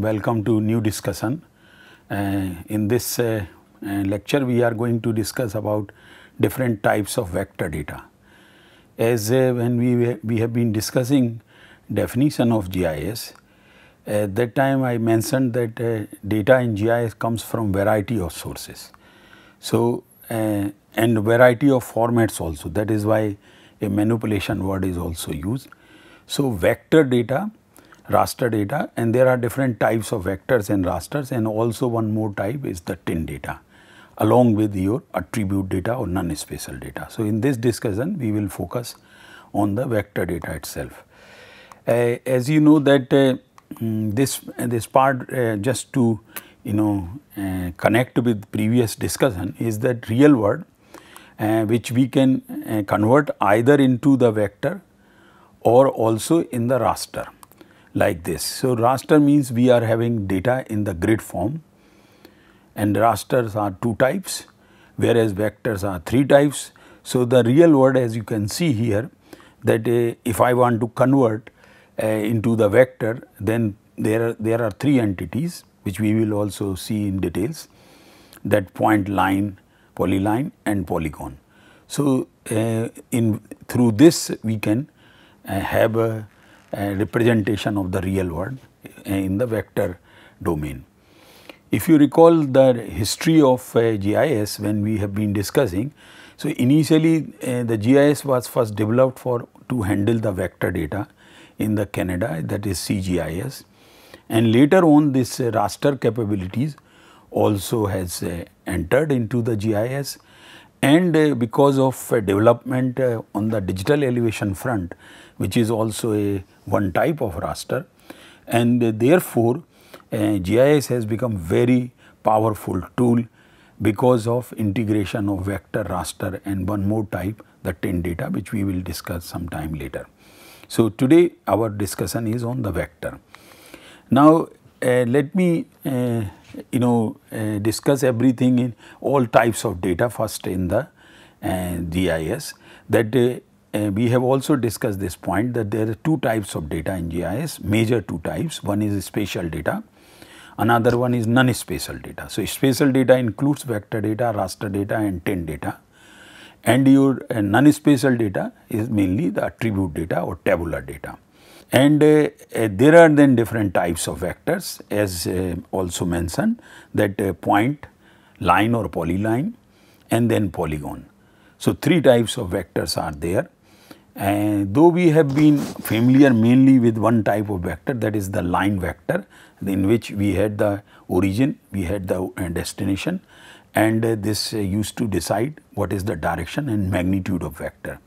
welcome to new discussion. Uh, in this uh, uh, lecture we are going to discuss about different types of vector data. As uh, when we, we have been discussing definition of GIS, at that time I mentioned that uh, data in GIS comes from variety of sources. So, uh, and variety of formats also that is why a manipulation word is also used. So, vector data raster data and there are different types of vectors and rasters and also one more type is the tin data along with your attribute data or non-spatial data. So, in this discussion we will focus on the vector data itself. Uh, as you know that uh, mm, this, this part uh, just to you know uh, connect with previous discussion is that real world uh, which we can uh, convert either into the vector or also in the raster like this. So, raster means we are having data in the grid form and rasters are two types whereas vectors are three types. So, the real world as you can see here that uh, if I want to convert uh, into the vector then there are, there are three entities which we will also see in details that point line, polyline and polygon. So, uh, in through this we can uh, have a representation of the real world in the vector domain. If you recall the history of uh, GIS when we have been discussing, so initially uh, the GIS was first developed for to handle the vector data in the Canada that is CGIS and later on this uh, raster capabilities also has entered into the GIS and because of development on the digital elevation front which is also a one type of raster and therefore uh, eh, GIS has become very powerful tool because of integration of vector raster and one more type the 10 data which we will discuss sometime later. So, today our discussion is on the vector. Now, uh, let me uh, you know uh, discuss everything in all types of data first in the GIS that uh, we have also discussed this point that there are two types of data in GIS, major two types. One is spatial data, another one is non-spatial data. So, spatial data includes vector data, raster data and TIN data and your uh, non-spatial data is mainly the attribute data or tabular data. And uh, uh there are then different types of vectors as uh, also mentioned that uh, point, line or polyline and then polygon. So, three types of vectors are there and though we have been familiar mainly with one type of vector that is the line vector in which we had the origin, we had the uh, destination and uh, this uh, used to decide what is the direction and magnitude of vector.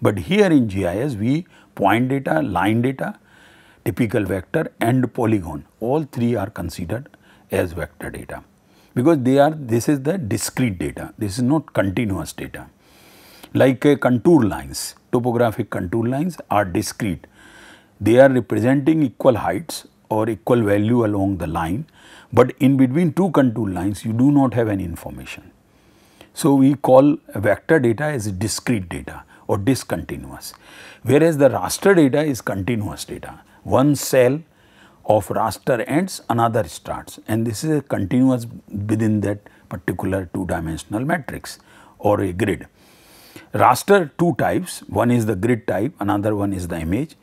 But here in GIS we point data, line data, typical vector and polygon all three are considered as vector data because they are this is the discrete data this is not continuous data like a uh, contour lines, topographic contour lines are discrete. They are representing equal heights or equal value along the line, but in between two contour lines you do not have any information. So, we call vector data as discrete data or discontinuous, whereas the raster data is continuous data. One cell of raster ends, another starts and this is continuous within that particular two dimensional matrix or a grid raster two types, one is the grid type, another one is the image.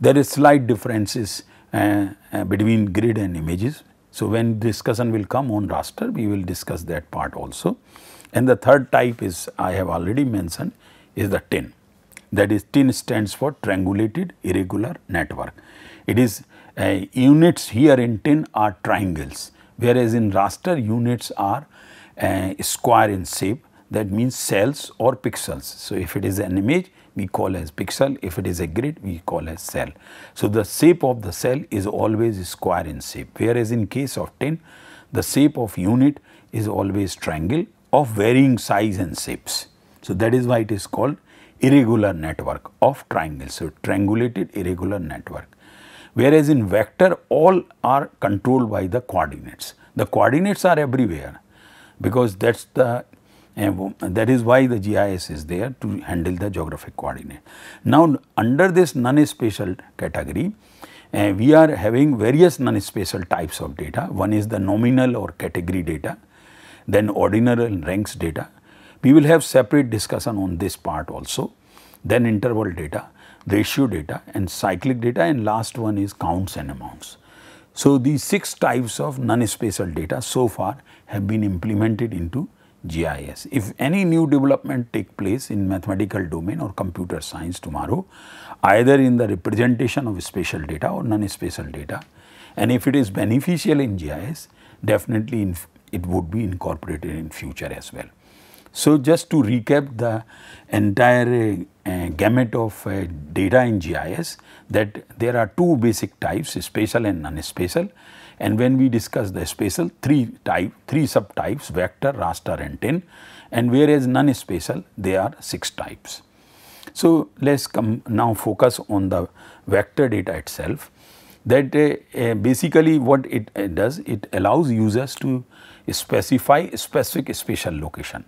There is slight differences uh, uh, between grid and images. So, when discussion will come on raster, we will discuss that part also. And the third type is I have already mentioned is the TIN. That is TIN stands for triangulated irregular network. It is uh, units here in TIN are triangles, whereas in raster units are uh, square in shape that means cells or pixels. So, if it is an image we call as pixel, if it is a grid we call as cell. So, the shape of the cell is always square in shape whereas in case of tin the shape of unit is always triangle of varying size and shapes. So, that is why it is called irregular network of triangles. So, triangulated irregular network whereas in vector all are controlled by the coordinates. The coordinates are everywhere because that is the and that is why the GIS is there to handle the geographic coordinate. Now, under this non-spatial category, uh, we are having various non-spatial types of data. One is the nominal or category data, then ordinal and ranks data. We will have separate discussion on this part also, then interval data, ratio data and cyclic data and last one is counts and amounts. So, these 6 types of non-spatial data so far have been implemented into GIS. If any new development take place in mathematical domain or computer science tomorrow, either in the representation of spatial data or non-spatial data, and if it is beneficial in GIS, definitely in, it would be incorporated in future as well. So just to recap the entire uh, gamut of uh, data in GIS that there are two basic types spatial and non-spatial and when we discuss the spatial three type three subtypes vector raster and tin and whereas non-spatial there are six types. So let's come now focus on the vector data itself that uh, uh basically what it uh, does it allows users to specify specific spatial location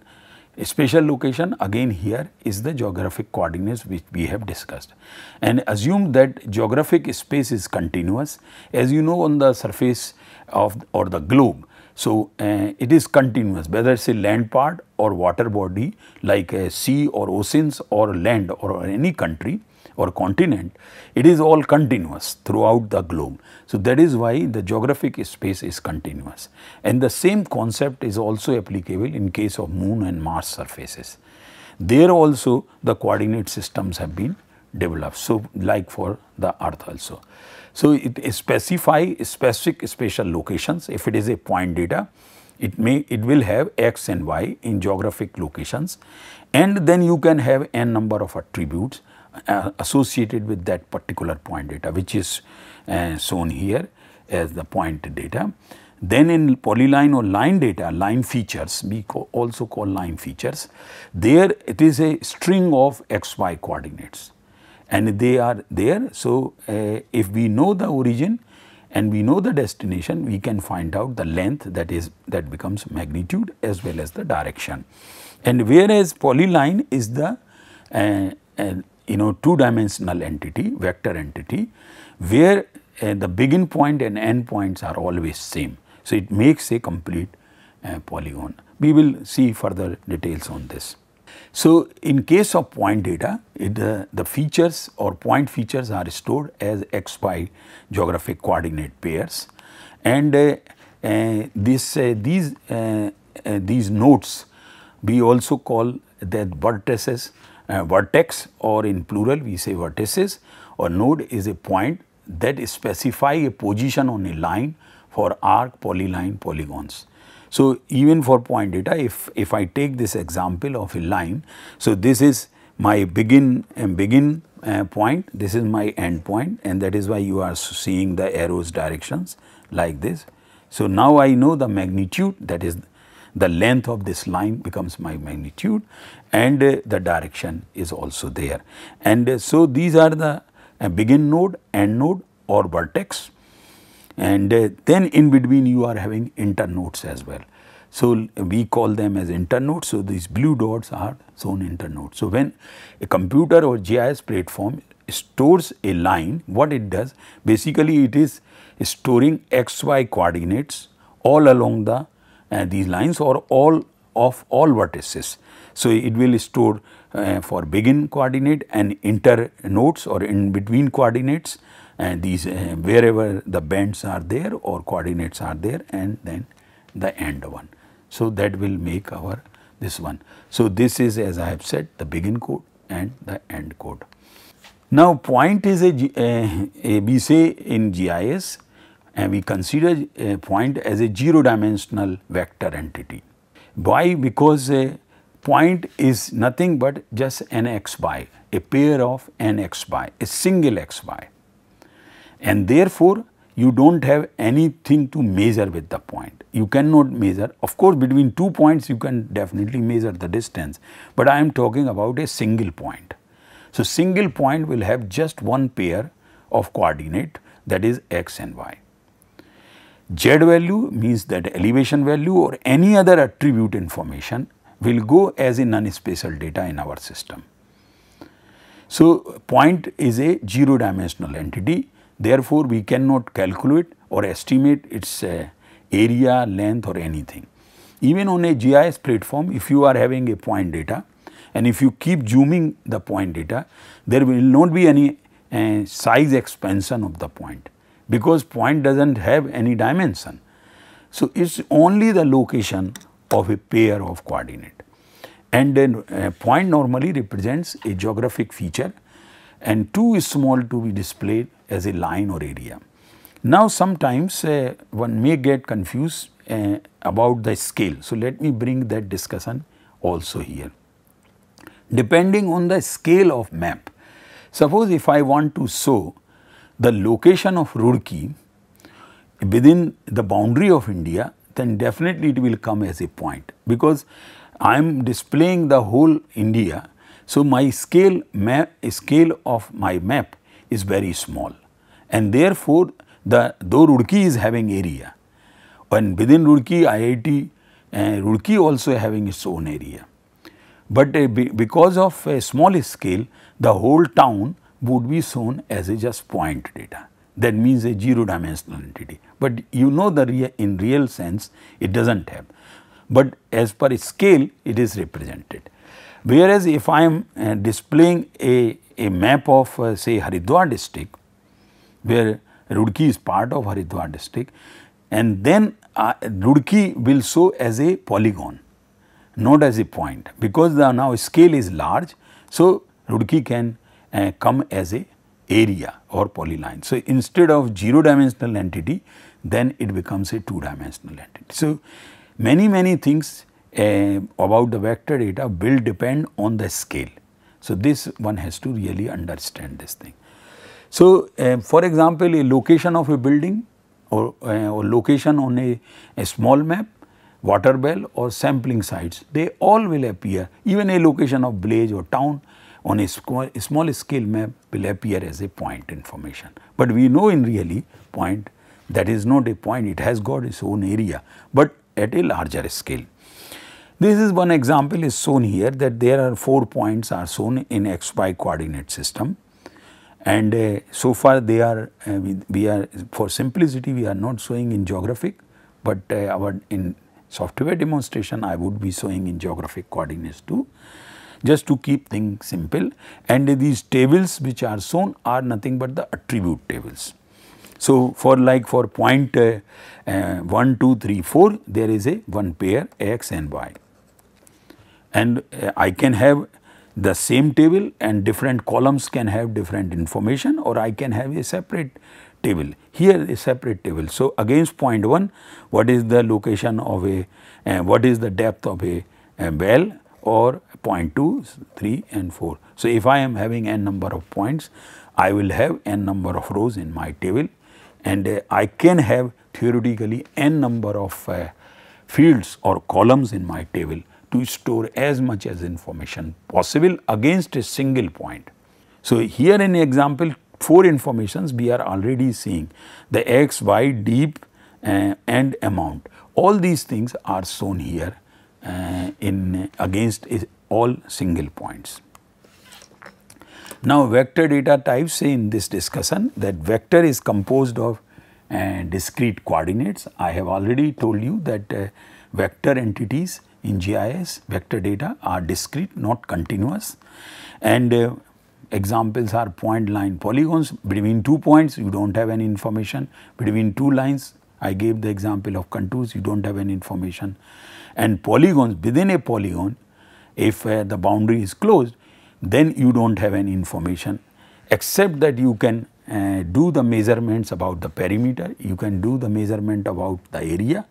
a spatial location again here is the geographic coordinates which we have discussed and assume that geographic space is continuous as you know on the surface of or the globe. So, uh, it is continuous whether it is a land part or water body like a sea or oceans or land or any country or continent, it is all continuous throughout the globe. So, that is why the geographic space is continuous. And the same concept is also applicable in case of moon and Mars surfaces. There also the coordinate systems have been developed. So, like for the earth also. So, it specify specific spatial locations if it is a point data it may it will have x and y in geographic locations and then you can have n number of attributes uh, associated with that particular point data which is uh, shown here as the point data. Then in polyline or line data, line features, we also call line features, there it is a string of xy coordinates and they are there. So, uh, if we know the origin and we know the destination, we can find out the length that is that becomes magnitude as well as the direction. And whereas polyline is the uh, uh, you know two dimensional entity, vector entity where uh, the begin point and end points are always same. So, it makes a complete uh, polygon. We will see further details on this. So, in case of point data, it, uh, the features or point features are stored as xy geographic coordinate pairs and uh, uh, this, uh, these, these nodes we also call that vertices uh, vertex or in plural we say vertices or node is a point that specify a position on a line for arc, polyline, polygons. So, even for point data if, if I take this example of a line, so this is my begin and uh, begin uh, point, this is my end point and that is why you are seeing the arrows directions like this. So, now I know the magnitude that is the length of this line becomes my magnitude and uh, the direction is also there. And uh, so, these are the uh, begin node, end node or vertex and uh, then in between you are having internodes as well. So, we call them as internodes. So, these blue dots are shown internodes. So, when a computer or GIS platform stores a line, what it does basically it is storing x y coordinates all along the uh, these lines or all of all vertices. So, it will store uh, for begin coordinate and inter nodes or in between coordinates and uh, these uh, wherever the bands are there or coordinates are there and then the end one. So, that will make our this one. So, this is as I have said the begin code and the end code. Now, point is a, uh, a we say in GIS and we consider a uh, point as a zero dimensional vector entity. Why? Because a point is nothing but just an x y, a a pair of an x y, a a single xy. And therefore, you do not have anything to measure with the point. You cannot measure. Of course, between two points you can definitely measure the distance, but I am talking about a single point. So, single point will have just one pair of coordinate that is x and y. Z value means that elevation value or any other attribute information will go as a non-spatial data in our system. So, point is a zero dimensional entity therefore, we cannot calculate or estimate its uh, area, length or anything. Even on a GIS platform if you are having a point data and if you keep zooming the point data there will not be any uh, size expansion of the point because point does not have any dimension. So, it is only the location of a pair of coordinate and then a uh, point normally represents a geographic feature and 2 is small to be displayed as a line or area. Now sometimes uh, one may get confused uh, about the scale. So let me bring that discussion also here. Depending on the scale of map, suppose if I want to show the location of Roorkee within the boundary of India, then definitely it will come as a point because I am displaying the whole India. So, my scale map scale of my map is very small and therefore, the though Roorkee is having area and within Roorkee IIT uh, Roorkee also having its own area. But uh, be, because of a small scale the whole town would be shown as a just point data. That means a zero dimensional entity. But you know the rea in real sense it does not have. But as per scale it is represented. Whereas if I am uh, displaying a, a map of uh, say Haridwar district where Rudki is part of Haridwar district and then uh, Rudki will show as a polygon not as a point because the now scale is large. So, Rudki can uh, come as a area or polyline. So, instead of 0 dimensional entity then it becomes a 2 dimensional entity. So, many many things uh, about the vector data will depend on the scale. So, this one has to really understand this thing. So, uh, for example, a location of a building or, uh, or location on a, a, small map, water well or sampling sites, they all will appear even a location of village or town on a small scale map will appear as a point information. But we know in really point that is not a point, it has got its own area, but at a larger scale. This is one example is shown here that there are four points are shown in xy coordinate system and uh, so far they are uh, we, we, are for simplicity we are not showing in geographic but uh, our in software demonstration I would be showing in geographic coordinates too just to keep things simple and these tables which are shown are nothing but the attribute tables. So, for like for point, uh, uh, 1, 2, 3, 4 there is a one pair x and y and uh, I can have the same table and different columns can have different information or I can have a separate table here a separate table. So, against point 1 what is the location of a uh, what is the depth of a, a well or 0.2, 3 and 4. So, if I am having n number of points, I will have n number of rows in my table and uh, I can have theoretically n number of uh, fields or columns in my table to store as much as information possible against a single point. So, here in example 4 informations we are already seeing the x, y, deep uh, and amount all these things are shown here uh, in against all single points. Now vector data types in this discussion that vector is composed of uh, discrete coordinates. I have already told you that uh, vector entities in GIS vector data are discrete not continuous and uh, examples are point line polygons between two points you do not have any information between two lines I gave the example of contours you do not have any information and polygons within a polygon if uh, the boundary is closed then you do not have any information except that you can uh, do the measurements about the perimeter, you can do the measurement about the area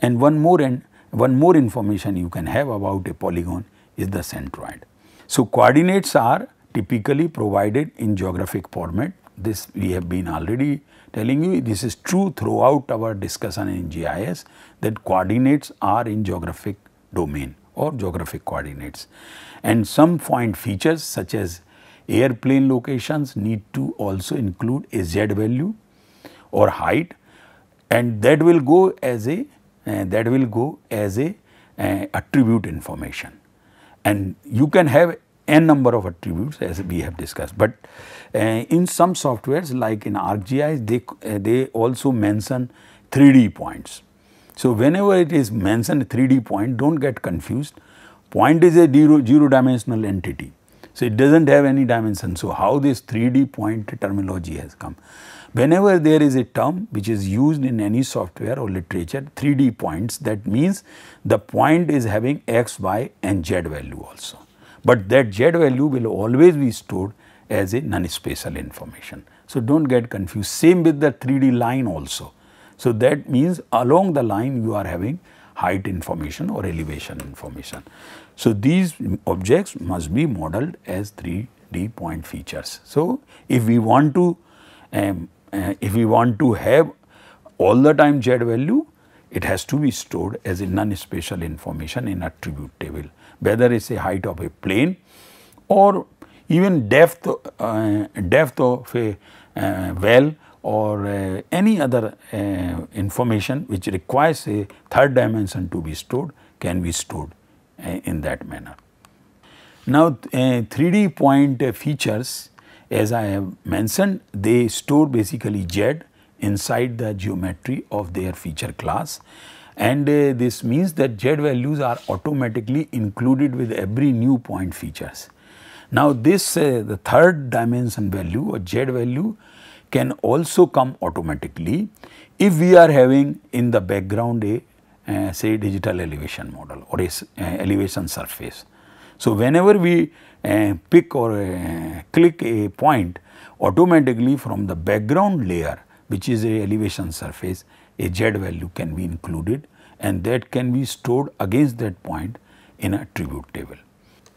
and one more and one more information you can have about a polygon is the centroid. So, coordinates are typically provided in geographic format this we have been already telling you this is true throughout our discussion in GIS that coordinates are in geographic domain or geographic coordinates. And some point features such as airplane locations need to also include a Z value or height and that will go as a uh, that will go as a uh, attribute information and you can have n number of attributes as we have discussed. But uh, in some softwares like in ArcGIS, they, uh, they also mention 3D points. So, whenever it is mentioned 3D point, do not get confused. Point is a zero, zero dimensional entity. So, it does not have any dimension. So, how this 3D point terminology has come. Whenever there is a term which is used in any software or literature, 3D points, that means the point is having x, y and z value also but that z value will always be stored as a non-spatial information. So, do not get confused same with the 3D line also. So, that means along the line you are having height information or elevation information. So, these objects must be modeled as 3D point features. So, if we want to um, uh, if we want to have all the time z value it has to be stored as a non-spatial information in attribute table whether it is a height of a plane or even depth, uh, depth of a uh, well or uh, any other uh, information which requires a third dimension to be stored can be stored uh, in that manner. Now, 3D uh, point features as I have mentioned they store basically Z inside the geometry of their feature class and uh, this means that Z values are automatically included with every new point features. Now this uh, the third dimension value or Z value can also come automatically if we are having in the background a uh, say digital elevation model or a uh, elevation surface. So whenever we uh, pick or uh, click a point automatically from the background layer which is a elevation surface, a z value can be included and that can be stored against that point in a tribute table.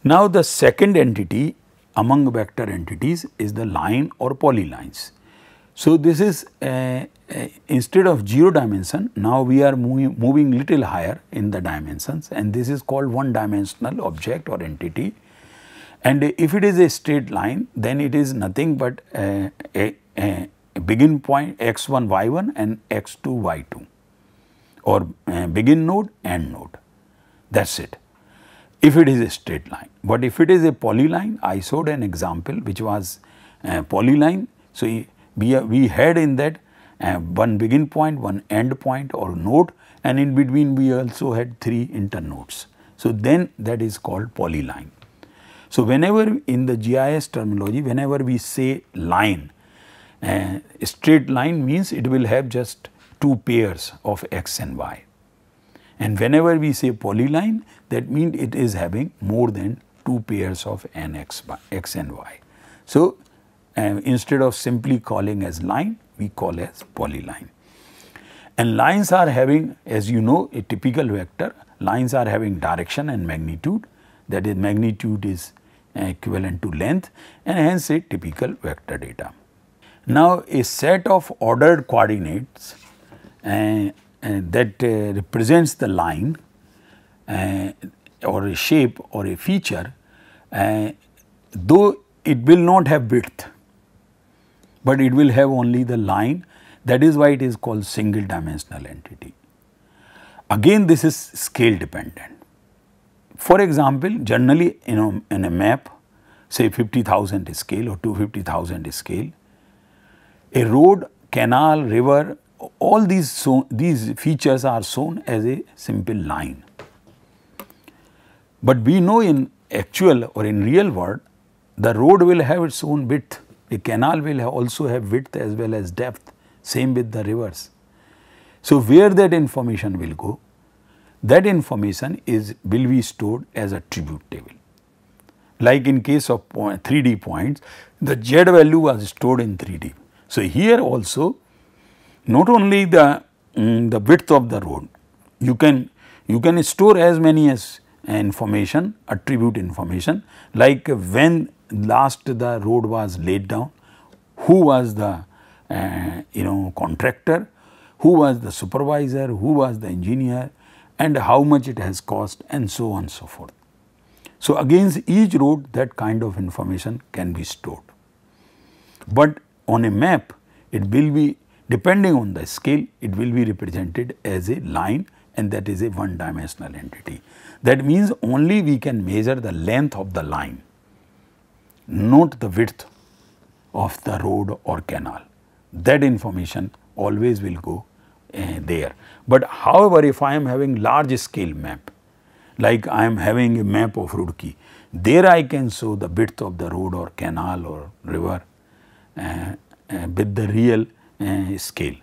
Now, the second entity among vector entities is the line or polylines. So, this is a, a, instead of 0 dimension now we are moving, moving little higher in the dimensions and this is called one dimensional object or entity. And if it is a straight line then it is nothing but a, a, a begin point x1 y1 and x2 y2 or eh, begin node end node that is it if it is a straight line. But if it is a polyline I showed an example which was eh, polyline. So, we, we had in that uh, one begin point, one end point or node and in between we also had three internodes. So, then that is called polyline. So, whenever in the GIS terminology, whenever we say line, uh, straight line means it will have just two pairs of x and y. And whenever we say polyline, that means it is having more than two pairs of n x x x, and y. So, uh, instead of simply calling as line, we call as polyline. And lines are having, as you know, a typical vector. Lines are having direction and magnitude. That is, magnitude is eh, equivalent to length and hence a typical vector data. Now, a set of ordered coordinates uh, uh, that uh, represents the line or a shape or a feature though it will not have width, but it will have only the line that is why it is called single dimensional entity. Again this is scale dependent. For example, generally you know in a map say 50,000 scale or 250,000 scale a road, canal, river, all these, so, these features are shown as a simple line. But we know in actual or in real world, the road will have its own width, the canal will have also have width as well as depth, same with the rivers. So, where that information will go, that information is will be stored as a tribute table. Like in case of 3D points, the Z value was stored in 3D. So, here also not only the um, the width of the road you can you can store as many as information attribute information like when last the road was laid down who was the uh, you know contractor who was the supervisor who was the engineer and how much it has cost and so on so forth so against each road that kind of information can be stored but on a map it will be depending on the scale it will be represented as a line and that is a one dimensional entity. That means only we can measure the length of the line not the width of the road or canal. That information always will go uh, there. But however, if I am having large scale map, like I am having a map of Roorkee, there I can show the width of the road or canal or river uh, uh, with the real uh, scale.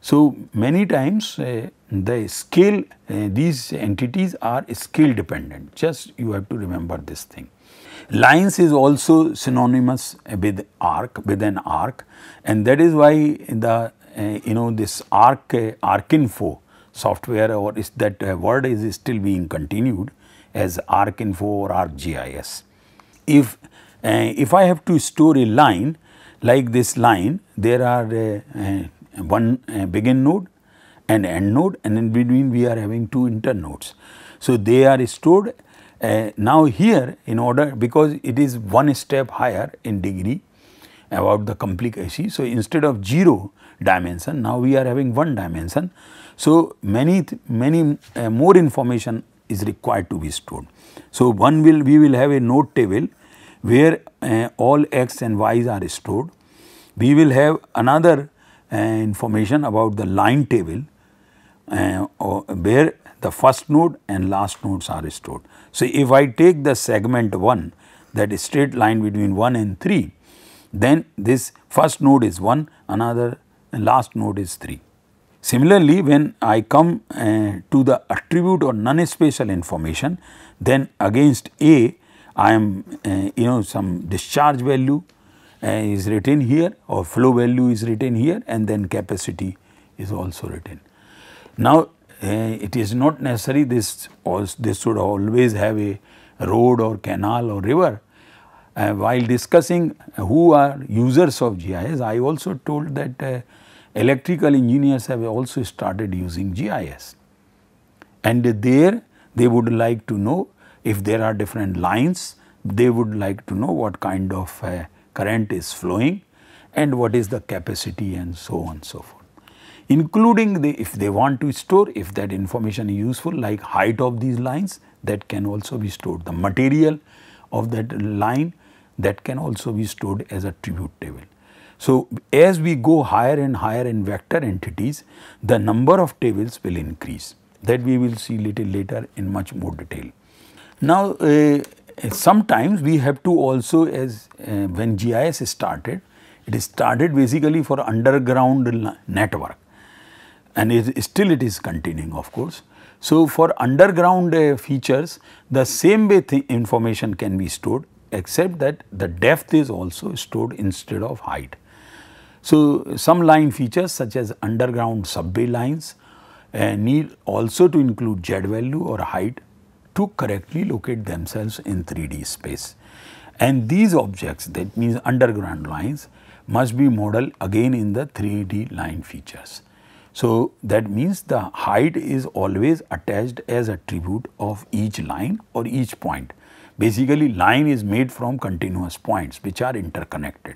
So, many times the scale these entities are scale dependent just you have to remember this thing. Lines is also synonymous with arc with an arc and that is why the you know this arc uh, arcinfo software or is that word is still being continued as arcinfo or arcgis. If, uh, if I have to store a line like this line there are uh, uh, one uh, begin node and end node and in between we are having two internodes. So, they are stored uh, now here in order because it is one step higher in degree about the complicacy. So, instead of 0 dimension now we are having 1 dimension. So, many many uh, more information is required to be stored. So, one will we will have a node table where uh, all x and y's are stored. We will have another uh, information about the line table uh, where the first node and last nodes are stored. So, if I take the segment 1 that straight line between 1 and 3, then this first node is 1, another last node is 3. Similarly, when I come uh, to the attribute or non-spatial information, then against A I am uh, you know some discharge value uh, is written here or flow value is written here and then capacity is also written. Now uh, it is not necessary this this should always have a road or canal or river. Uh, while discussing who are users of GIS, I also told that uh, electrical engineers have also started using GIS and there they would like to know if there are different lines, they would like to know what kind of uh, current is flowing and what is the capacity and so on and so forth. Including the, if they want to store, if that information is useful like height of these lines that can also be stored. The material of that line that can also be stored as a tribute table. So, as we go higher and higher in vector entities, the number of tables will increase that we will see little later in much more detail. Now, uh, sometimes we have to also as uh, when GIS started, it is started basically for underground network and it, still it is continuing of course. So, for underground uh, features the same way th information can be stored except that the depth is also stored instead of height. So, some line features such as underground subway lines uh, need also to include z value or height to correctly locate themselves in 3D space. And these objects, that means underground lines, must be modeled again in the 3D line features. So, that means the height is always attached as attribute of each line or each point. Basically line is made from continuous points which are interconnected.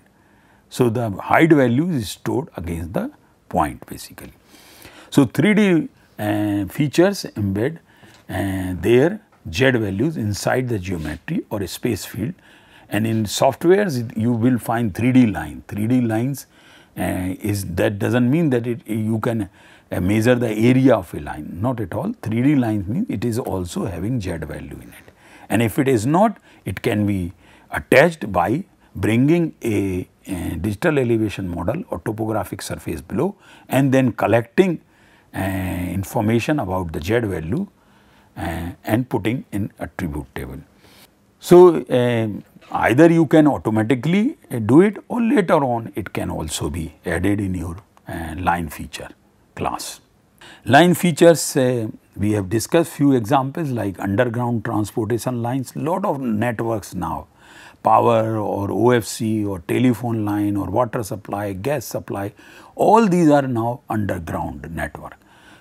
So, the height value is stored against the point basically. So, 3D uh, features embed uh, z values inside the geometry or a space field and in softwares you will find 3D line. 3D lines uh, is that does not mean that it you can uh, measure the area of a line not at all 3D lines mean it is also having z value in it and if it is not it can be attached by bringing a, a digital elevation model or topographic surface below and then collecting uh, information about the z value uh, and putting in attribute table. So, uh, either you can automatically uh, do it or later on it can also be added in your line feature class. Line features we have discussed few examples like underground transportation lines, lot of networks now, power or OFC or telephone line or water supply, gas supply, all these are now underground network.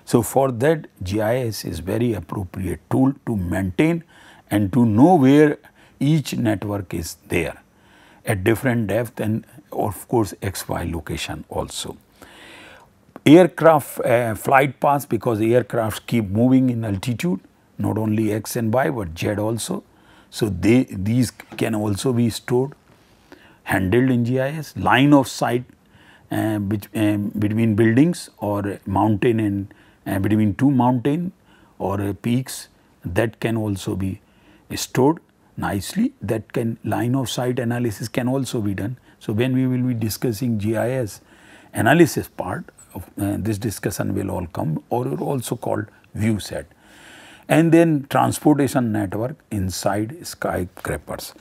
So, for that GIS is very appropriate tool to maintain and to know where each network is there at different depth and of course XY location also. Aircraft uh, flight paths because aircrafts keep moving in altitude not only X and Y but Z also. So, they these can also be stored handled in GIS line of sight uh, uh, between buildings or mountain and uh, between two mountain or uh, peaks that can also be stored nicely that can line of sight analysis can also be done. So, when we will be discussing GIS analysis part of uh, this discussion will all come or also called view set and then transportation network inside skyscrapers.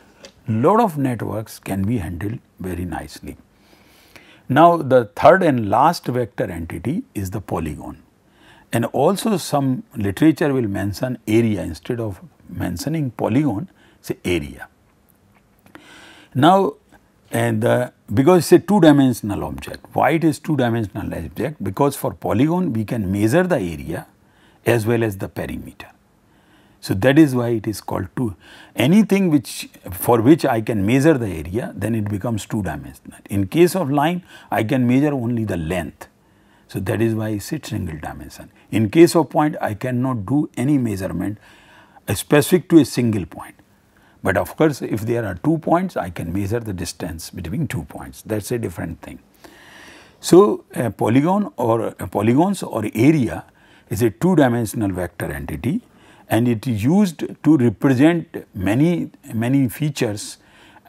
Lot of networks can be handled very nicely. Now, the third and last vector entity is the polygon. And also some literature will mention area instead of mentioning polygon, say area. Now, and the, uh, because it's a two dimensional object, why it is two dimensional object? Because for polygon we can measure the area as well as the perimeter. So that is why it is called two. Anything which for which I can measure the area, then it becomes two dimensional. In case of line, I can measure only the length. So, that is why I said single dimension. In case of point, I cannot do any measurement specific to a single point. But of course, if there are two points, I can measure the distance between two points. That is a different thing. So, a polygon or a polygons or area is a two dimensional vector entity and it is used to represent many, many features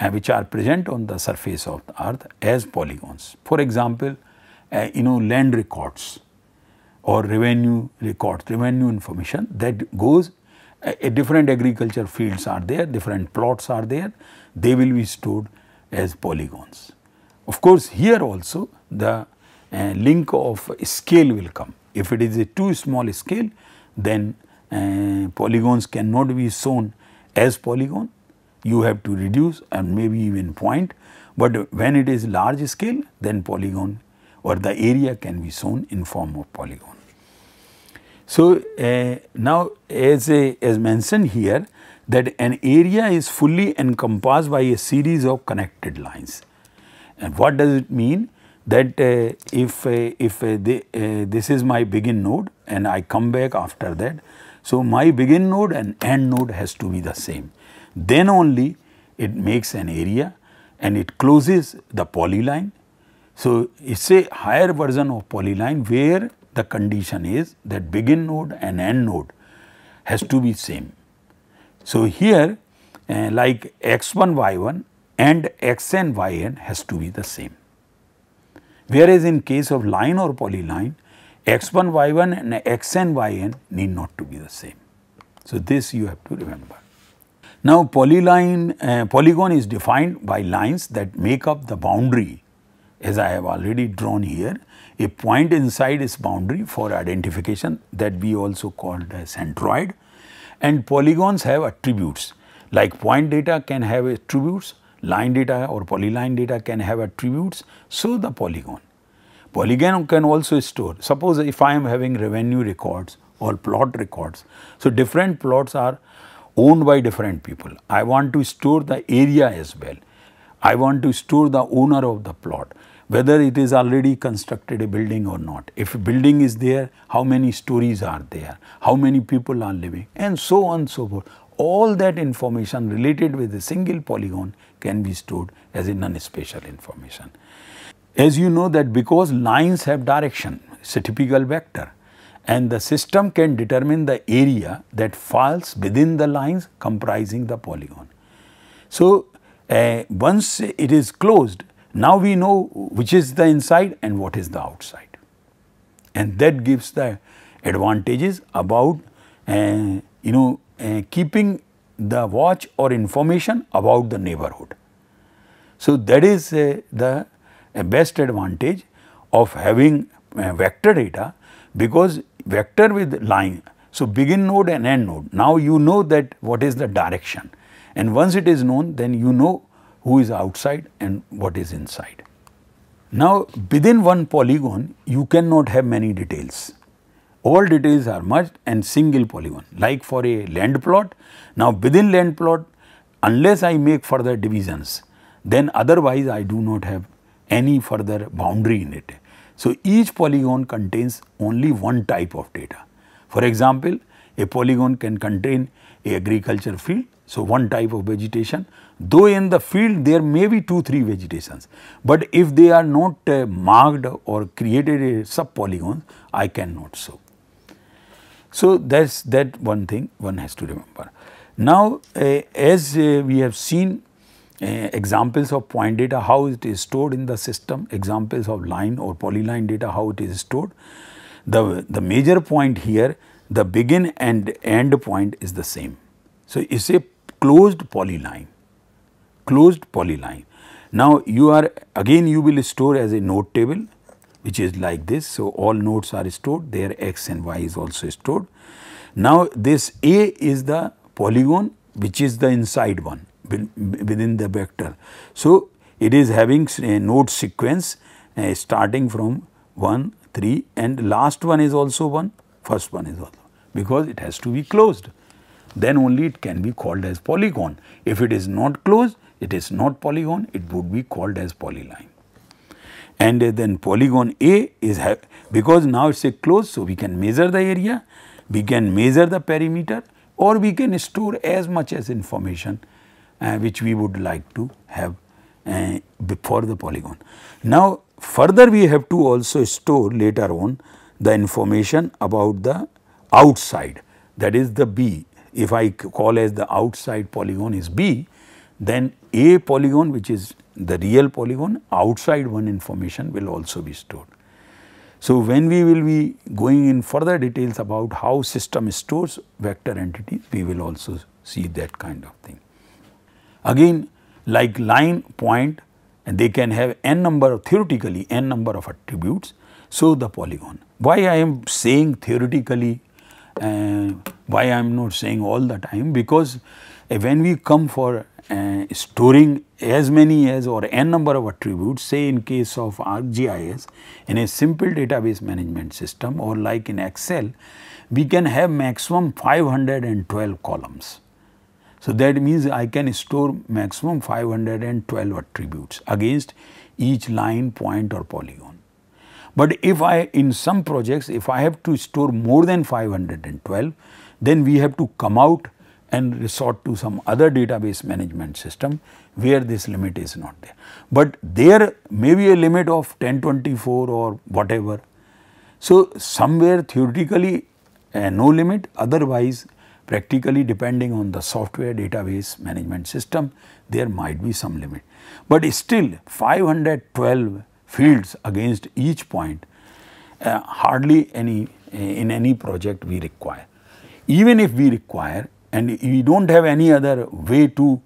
uh, which are present on the surface of the earth as polygons. For example, uh, you know land records or revenue records, revenue information that goes uh, different agriculture fields are there, different plots are there, they will be stored as polygons. Of course, here also the uh, link of scale will come. If it is a too small scale, then uh, polygons cannot be shown as polygon. You have to reduce and maybe even point, but when it is large scale, then polygon or the area can be shown in form of polygon. So, uh, now as, a, as mentioned here that an area is fully encompassed by a series of connected lines. And what does it mean? That uh, if, uh, if the, this is my begin node and I come back after that, so my begin node and end node has to be the same. Then only it makes an area and it closes the polyline so, it is a higher version of polyline where the condition is that begin node and end node has to be same. So, here uh, like x1 y1 and xn yn has to be the same. Whereas, in case of line or polyline x1 y1 and xn yn need not to be the same. So, this you have to remember. Now, polyline uh, polygon is defined by lines that make up the boundary as I have already drawn here, a point inside its boundary for identification that we also called as centroid and polygons have attributes like point data can have attributes, line data or polyline data can have attributes, so the polygon. Polygon can also store, suppose if I am having revenue records or plot records, so different plots are owned by different people. I want to store the area as well. I want to store the owner of the plot whether it is already constructed a building or not. If a building is there, how many stories are there, how many people are living and so on and so forth. All that information related with a single polygon can be stored as a non-spatial information. As you know that because lines have direction, it's a typical vector and the system can determine the area that falls within the lines comprising the polygon. So, uh, once it is closed now we know which is the inside and what is the outside. And that gives the advantages about uh, you know uh, keeping the watch or information about the neighborhood. So that is uh, the best advantage of having vector data because vector with line. So begin node and end node. Now you know that what is the direction and once it is known then you know who is outside and what is inside. Now, within one polygon, you cannot have many details. All details are merged and single polygon, like for a land plot. Now, within land plot, unless I make further divisions, then otherwise I do not have any further boundary in it. So, each polygon contains only one type of data. For example, a polygon can contain a agriculture field, so one type of vegetation, though in the field there may be 2-3 vegetations, but if they are not uh, marked or created a sub polygon, I cannot sow. So, that is that one thing one has to remember. Now, uh, as uh, we have seen uh, examples of point data, how it is stored in the system, examples of line or polyline data, how it is stored. The, the major point here, the begin and end point is the same. So, it is a closed polyline closed polyline. Now you are again you will store as a node table which is like this. So all nodes are stored their x and y is also stored. Now this A is the polygon which is the inside one within the vector. So it is having a node sequence uh, starting from 1, 3 and last one is also 1, first one is also because it has to be closed. Then only it can be called as polygon. If it is not closed it is not polygon, it would be called as polyline. And uh, then polygon A is because now it's a closed, so we can measure the area, we can measure the perimeter, or we can store as much as information uh, which we would like to have uh, the polygon. Now, further we have to also store later on the information about the outside that is the B. If I call as the outside polygon is B, then A polygon which is the real polygon outside one information will also be stored. So, when we will be going in further details about how system stores vector entities we will also see that kind of thing. Again like line point and they can have n number of theoretically n number of attributes. So, the polygon why I am saying theoretically uh, why I am not saying all the time because when we come for uh, storing as many as or n number of attributes say in case of ArcGIS in a simple database management system or like in Excel we can have maximum 512 columns. So, that means I can store maximum 512 attributes against each line point or polygon. But if I in some projects if I have to store more than 512 then we have to come out and resort to some other database management system where this limit is not there. But there may be a limit of 1024 or whatever. So, somewhere theoretically uh, no limit otherwise practically depending on the software database management system there might be some limit. But still 512 fields against each point uh, hardly any uh, in any project we require. Even if we require and you do not have any other way to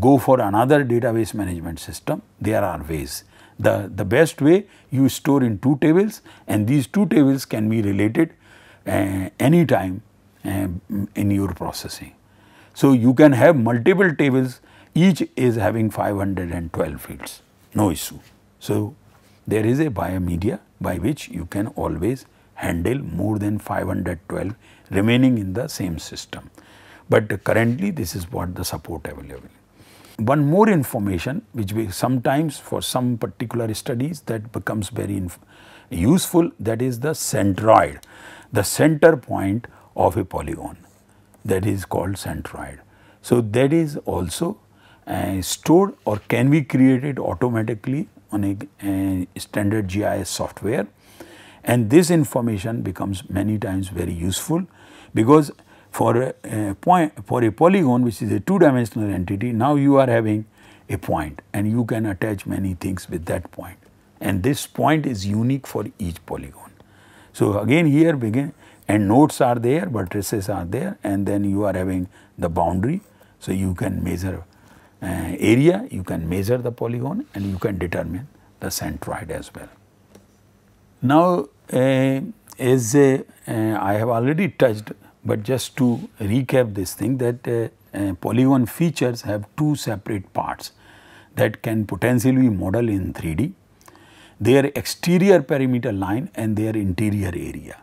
go for another database management system, there are ways. The, the best way you store in two tables and these two tables can be related uh, time uh, in your processing. So, you can have multiple tables each is having 512 fields no issue. So, there is a biomedia by which you can always handle more than 512 remaining in the same system but currently this is what the support available. One more information which we sometimes for some particular studies that becomes very useful that is the centroid, the center point of a polygon that is called centroid. So, that is also uh, stored or can be created automatically on a uh, standard GIS software and this information becomes many times very useful because for a point for a polygon which is a two dimensional entity now you are having a point and you can attach many things with that point and this point is unique for each polygon. So, again here begin and nodes are there buttresses are there and then you are having the boundary. So, you can measure uh, area you can measure the polygon and you can determine the centroid as well. Now, uh, as uh, I have already touched but just to recap this thing that uh, uh, polygon features have two separate parts that can potentially be modelled in 3D, their exterior perimeter line and their interior area.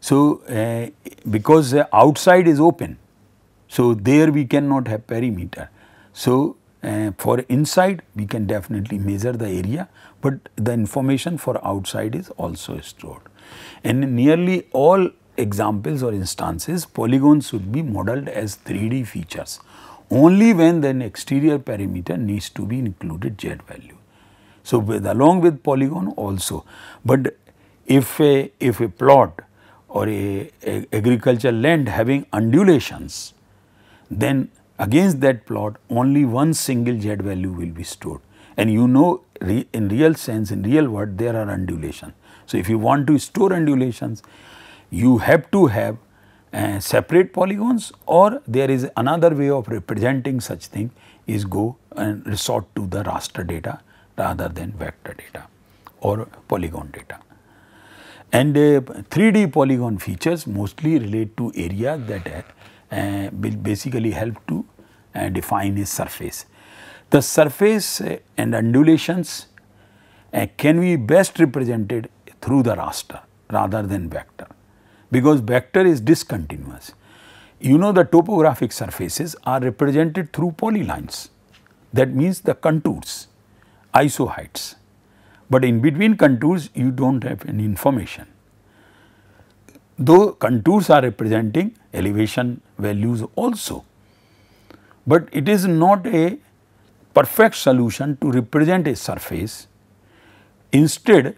So, uh, because the outside is open, so there we cannot have perimeter. So, uh, for inside we can definitely measure the area, but the information for outside is also stored. And nearly all examples or instances, polygons should be modeled as 3D features only when an exterior perimeter needs to be included Z value. So, with along with polygon also, but if a, if a plot or a, a land having undulations, then against that plot only one single Z value will be stored and you know re, in real sense in real world there are undulations. So, if you want to store undulations you have to have uh, separate polygons or there is another way of representing such thing is go and resort to the raster data rather than vector data or polygon data. And uh, 3D polygon features mostly relate to area that uh, basically help to uh, define a surface. The surface uh, and undulations uh, can be best represented through the raster rather than vector because vector is discontinuous. You know the topographic surfaces are represented through polylines that means the contours, iso heights, but in between contours you do not have any information. Though contours are representing elevation values also, but it is not a perfect solution to represent a surface. Instead,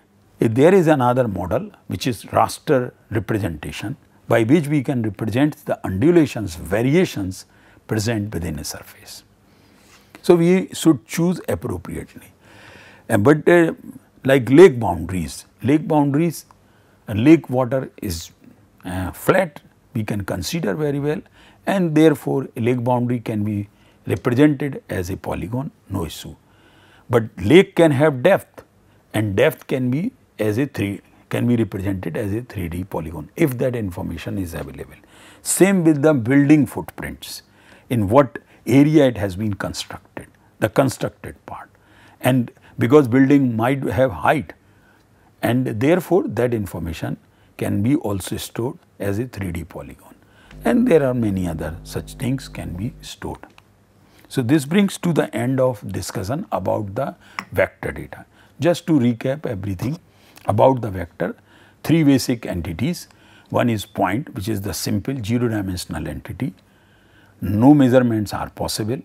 there is another model which is raster representation by which we can represent the undulations, variations present within a surface. So, we should choose appropriately. And but uh, like lake boundaries, lake boundaries, lake water is uh, flat, we can consider very well and therefore, lake boundary can be represented as a polygon, no issue. But lake can have depth and depth can be as a 3 can be represented as a 3D polygon if that information is available. Same with the building footprints in what area it has been constructed, the constructed part and because building might have height and therefore that information can be also stored as a 3D polygon and there are many other such things can be stored. So, this brings to the end of discussion about the vector data. Just to recap everything, about the vector three basic entities. One is point which is the simple 0 dimensional entity. No measurements are possible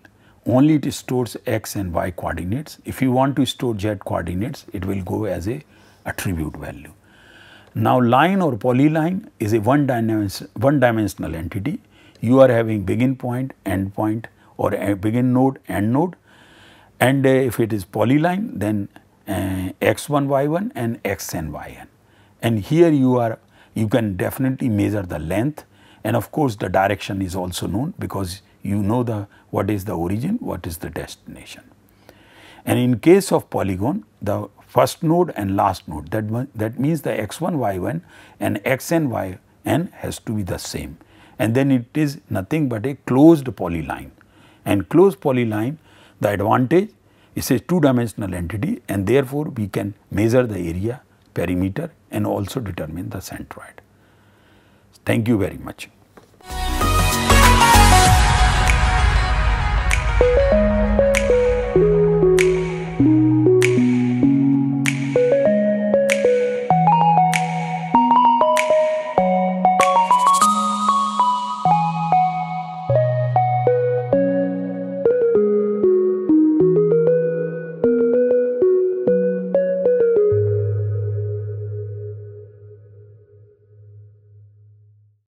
only it stores x and y coordinates. If you want to store z coordinates, it will go as a attribute value. Now, line or polyline is a one, dimension, one dimensional entity. You are having begin point, end point or begin node, end node and uh, if it is polyline then uh, x1 y1 and xn yn and here you are you can definitely measure the length and of course the direction is also known because you know the what is the origin what is the destination and in case of polygon the first node and last node that that means the x1 y1 and xn yn has to be the same and then it is nothing but a closed polyline and closed polyline the advantage it's a two-dimensional entity and therefore we can measure the area, perimeter and also determine the centroid. Thank you very much.